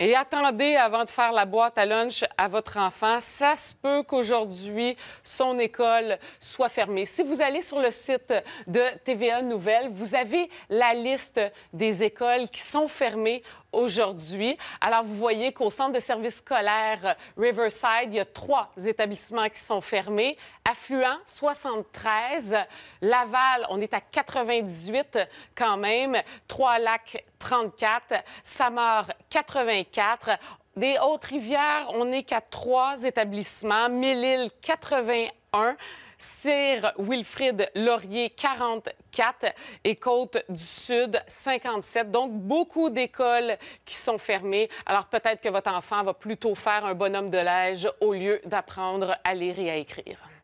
Et attendez avant de faire la boîte à lunch à votre enfant. Ça se peut qu'aujourd'hui, son école soit fermée. Si vous allez sur le site de TVA Nouvelle, vous avez la liste des écoles qui sont fermées aujourd'hui. Alors, vous voyez qu'au centre de service scolaire Riverside, il y a trois établissements qui sont fermés. Affluent, 73. Laval, on est à 98 quand même. Trois lacs, 34, Samar 84, des Hautes-Rivières, on n'est qu'à trois établissements. mille 81. Sir Wilfrid Laurier, 44. Et Côte-du-Sud, 57. Donc, beaucoup d'écoles qui sont fermées. Alors, peut-être que votre enfant va plutôt faire un bonhomme de l'âge au lieu d'apprendre à lire et à écrire.